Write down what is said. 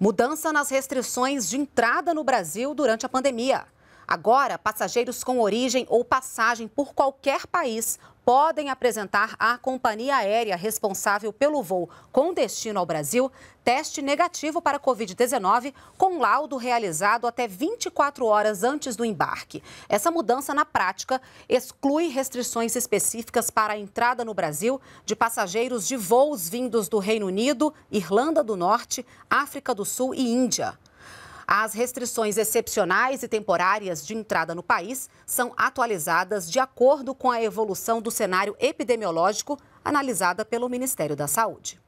Mudança nas restrições de entrada no Brasil durante a pandemia. Agora, passageiros com origem ou passagem por qualquer país podem apresentar à companhia aérea responsável pelo voo com destino ao Brasil teste negativo para Covid-19 com laudo realizado até 24 horas antes do embarque. Essa mudança na prática exclui restrições específicas para a entrada no Brasil de passageiros de voos vindos do Reino Unido, Irlanda do Norte, África do Sul e Índia. As restrições excepcionais e temporárias de entrada no país são atualizadas de acordo com a evolução do cenário epidemiológico analisada pelo Ministério da Saúde.